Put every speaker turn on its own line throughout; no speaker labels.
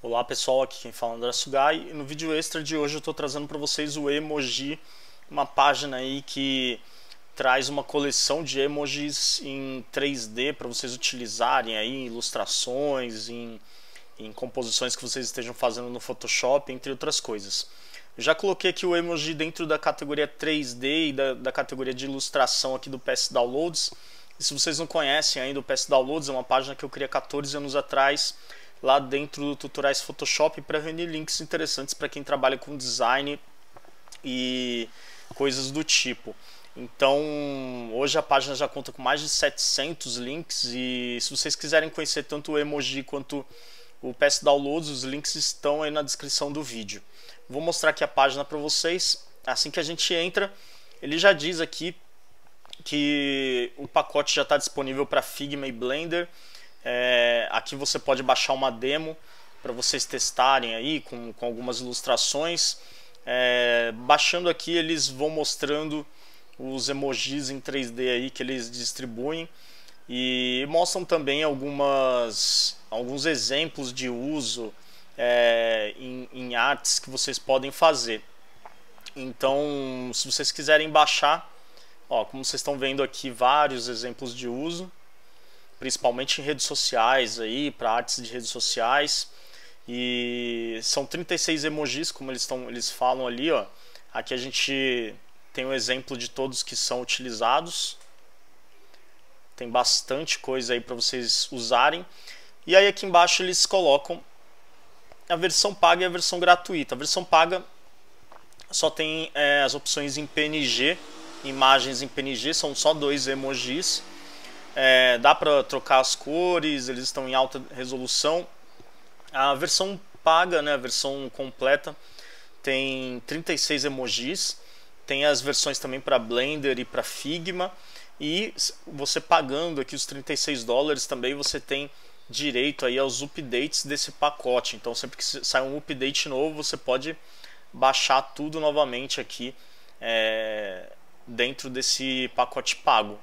Olá pessoal, aqui quem fala é André Sugai e no vídeo extra de hoje eu estou trazendo para vocês o Emoji, uma página aí que traz uma coleção de emojis em 3D para vocês utilizarem aí em ilustrações, em, em composições que vocês estejam fazendo no Photoshop, entre outras coisas. Eu já coloquei aqui o emoji dentro da categoria 3D e da, da categoria de ilustração aqui do PS Downloads. E se vocês não conhecem ainda o PS Downloads, é uma página que eu criei 14 anos atrás lá dentro do tutoriais Photoshop para reunir links interessantes para quem trabalha com design e coisas do tipo. Então, hoje a página já conta com mais de 700 links e se vocês quiserem conhecer tanto o emoji quanto o PS Downloads, os links estão aí na descrição do vídeo. Vou mostrar aqui a página para vocês. Assim que a gente entra, ele já diz aqui que o pacote já está disponível para Figma e Blender é, aqui você pode baixar uma demo para vocês testarem aí com, com algumas ilustrações. É, baixando aqui eles vão mostrando os emojis em 3D aí que eles distribuem e mostram também algumas alguns exemplos de uso é, em, em artes que vocês podem fazer. Então, se vocês quiserem baixar, ó, como vocês estão vendo aqui vários exemplos de uso principalmente em redes sociais aí, para artes de redes sociais. E são 36 emojis, como eles estão, eles falam ali, ó. Aqui a gente tem um exemplo de todos que são utilizados. Tem bastante coisa aí para vocês usarem. E aí aqui embaixo eles colocam a versão paga e a versão gratuita. A versão paga só tem é, as opções em PNG, imagens em PNG, são só dois emojis. É, dá para trocar as cores, eles estão em alta resolução. A versão paga, né, a versão completa, tem 36 emojis. Tem as versões também para Blender e para Figma. E você pagando aqui os 36 dólares também, você tem direito aí aos updates desse pacote. Então, sempre que sai um update novo, você pode baixar tudo novamente aqui é, dentro desse pacote pago.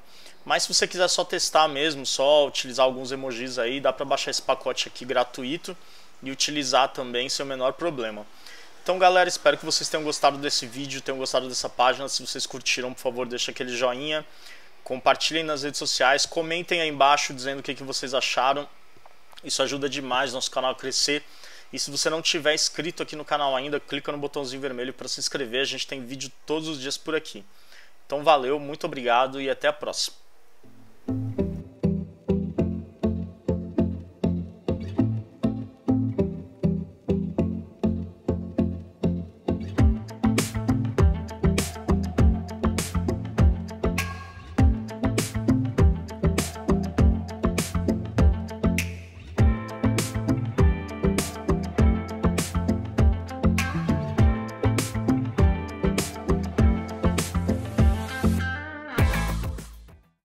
Mas se você quiser só testar mesmo, só utilizar alguns emojis aí, dá para baixar esse pacote aqui gratuito e utilizar também sem o menor problema. Então galera, espero que vocês tenham gostado desse vídeo, tenham gostado dessa página. Se vocês curtiram, por favor, deixa aquele joinha. Compartilhem nas redes sociais, comentem aí embaixo dizendo o que, que vocês acharam. Isso ajuda demais nosso canal a crescer. E se você não tiver inscrito aqui no canal ainda, clica no botãozinho vermelho para se inscrever. A gente tem vídeo todos os dias por aqui. Então valeu, muito obrigado e até a próxima.